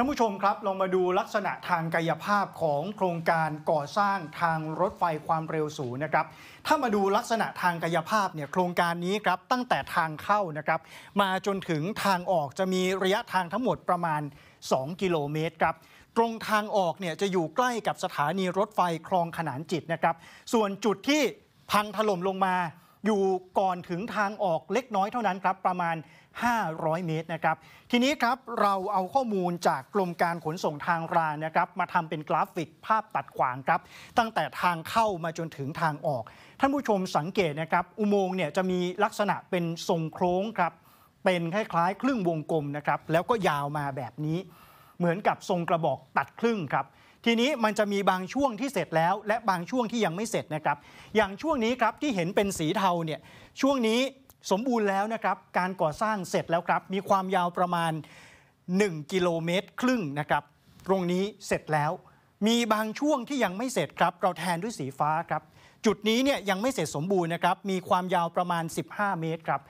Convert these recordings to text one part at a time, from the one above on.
ท่านผู้ชมครับ ลองมาดูลักษณะทางกายภาพของโครงการก่อสร้างทางรถไฟความเร็วสูงนะครับ ถ้ามาดูลักษณะทางกายภาพเนี่ย โครงการนี้ครับ ตั้งแต่ทางเข้านะครับ มาจนถึงทางออกจะมีระยะทางทั้งหมดประมาณ 2 กิโลเมตรครับ ตรงทางออกเนี่ยจะอยู่ใกล้กับสถานีรถไฟคลองขนานจิตนะครับ ส่วนจุดที่พังถล่มลงมาอยู่ก่อนถึงทางออกเล็กน้อยเท่านั้นครับประมาณ 500 เมตรนะครับทีนี้ครับเราเอาข้อมูลจากกรมการขนส่งทางรางนะครับมาทำเป็นกราฟิกภาพตัดขวางครับ ตั้งแต่ทางเข้ามาจนถึงทางออก ท่านผู้ชมสังเกตนะครับ อุโมงค์เนี่ยจะมีลักษณะเป็นทรงโค้งครับเป็นคล้ายๆครึ่งวงกลมนะครับแล้วก็ยาวมาแบบนี้ เหมือนกับทรงกระบอกตัดครึ่งครับทีนี้มันจะมีบางช่วงที่เสร็จแล้วและบางช่วงที่ยังไม่เสร็จนะครับ อย่างช่วงนี้ครับที่เห็นเป็นสีเทาเนี่ยช่วงนี้สมบูรณ์แล้วนะครับการก่อสร้างเสร็จแล้วครับ มีความยาวประมาณ 1กิโลเมตรครึ่งนะครับตรงนี้เสร็จแล้ว มีบางช่วงที่ยังไม่เสร็จครับ เราแทนด้วยสีฟ้าครับจุดนี้เนี่ยยังไม่เสร็จสมบูรณ์นะครับ มีความยาวประมาณ 15 เมตรครับ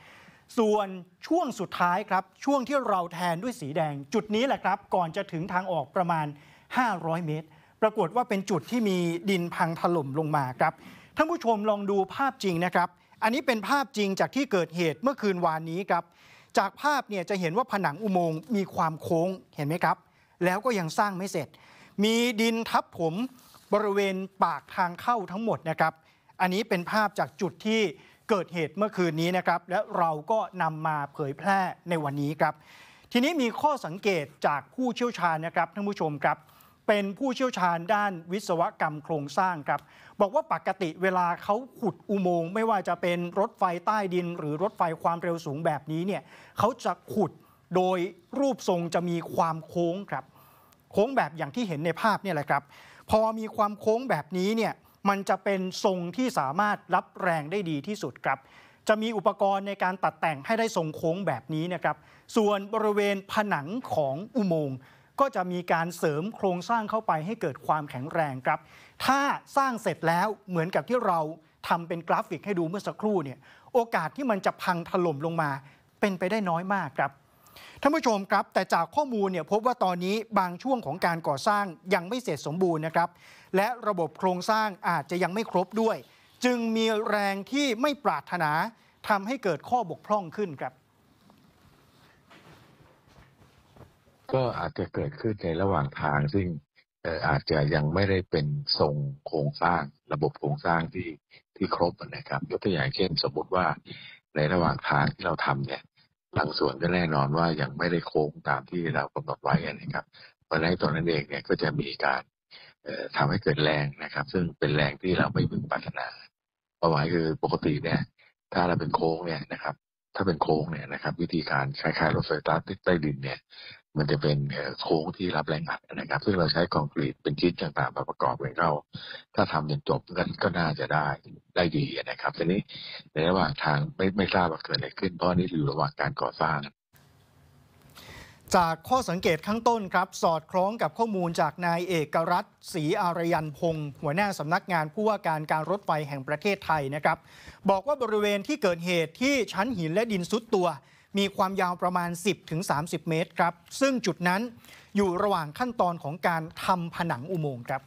ส่วนช่วงสุดท้ายครับช่วงที่เราแทนด้วยสีแดง จุดนี้แหละครับก่อนจะถึงทางออกประมาณ500 เมตร ปรากฏว่าเป็นจุดที่มีดินพังถล่มลงมาครับ ท่านผู้ชมลองดูภาพจริงนะครับ อันนี้เป็นภาพจริงจากที่เกิดเหตุเมื่อคืนวานนี้ครับ จากภาพเนี่ยจะเห็นว่าผนังอุโมงค์มีความโค้งเห็นไหมครับ แล้วก็ยังสร้างไม่เสร็จ มีดินทับผมบริเวณปากทางเข้าทั้งหมดนะครับ อันนี้เป็นภาพจากจุดที่เกิดเหตุเมื่อคืนนี้นะครับ และเราก็นำมาเผยแพร่ในวันนี้ครับ ทีนี้มีข้อสังเกตจากผู้เชี่ยวชาญนะครับท่านผู้ชมครับเป็นผู้เชี่ยวชาญด้านวิศวกรรมโครงสร้างครับ บอกว่าปกติเวลาเขาขุดอุโมงค์ไม่ว่าจะเป็นรถไฟใต้ดิน หรือรถไฟความเร็วสูงแบบนี้เนี่ยเขาจะขุดโดยรูปทรงจะมีความโค้งครับโค้งแบบอย่างที่เห็นในภาพเนี่ยแหละครับ พอมีความโค้งแบบนี้เนี่ยมันจะเป็นทรงที่สามารถรับแรงได้ดีที่สุดครับ จะมีอุปกรณ์ในการตัดแต่งให้ได้ทรงโค้งแบบนี้นะครับ ส่วนบริเวณผนังของอุโมงค์ก็จะมีการเสริมโครงสร้างเข้าไปให้เกิดความแข็งแรงครับ ถ้าสร้างเสร็จแล้วเหมือนกับที่เราทำเป็นกราฟิกให้ดูเมื่อสักครู่เนี่ยโอกาสที่มันจะพังถล่มลงมาเป็นไปได้น้อยมากครับท่านผู้ชมครับ แต่จากข้อมูลเนี่ยพบว่าตอนนี้บางช่วงของการก่อสร้างยังไม่เสร็จสมบูรณ์นะครับ และระบบโครงสร้างอาจจะยังไม่ครบด้วย จึงมีแรงที่ไม่ปรารถนาทำให้เกิดข้อบกพร่องขึ้นครับก็อาจจะเกิดขึ้นในระหว่างทาง ซึ่งอาจจะยังไม่ได้เป็นทรงโครงสร้างระบบโครงสร้างที่ที่ครบนะครับ ยกตัวอย่างเช่น สมมติว่า ในระหว่างทางที่เราทำเนี่ยบางส่วนก็แน่นอนว่ายังไม่ได้โค้งตามที่เรากำหนดไว้นะครับเพราะในตอนนั้นเองเนี่ยก็จะมีการทำให้เกิดแรงนะครับ ซึ่งเป็นแรงที่เราไม่พึงปรารถนาเป้าหมายคือปกติเนี่ย ถ้าเราเป็นโค้งเนี่ยนะครับ ถ้าเป็นโค้งเนี่ยนะครับ วิธีการคล้ายๆรถไฟฟ้าใต้ดินเนี่ยมันจะเป็นโค้งที่รับแรงอัดนะครับ ซึ่งเราใช้คอนกรีตเป็นชิ้นต่างๆมาประกอบกันเข้าถ้าทำจนจบกนก็น่าจะได้ได้ดีนะครับทีนี้ ในระหว่างทางไม่ไม่ทราบว่าเกิดอะไรขึ้น เพราะนี่อยู่ระหว่างการก่อสร้าง จากข้อสังเกตข้างต้นครับ สอดคล้องกับข้อมูลจากนายเอกรัตน์ศรีอารยันพงศ์หัวหน้าสำนักงานผู้ว่าการการรถไฟแห่งประเทศไทยนะครับ บอกว่าบริเวณที่เกิดเหตุที่ชั้นหินและดินซุดตัวมีความยาวประมาณ 10-30 เมตรครับ ซึ่งจุดนั้นอยู่ระหว่างขั้นตอนของการทำผนังอุโมงค์ครับ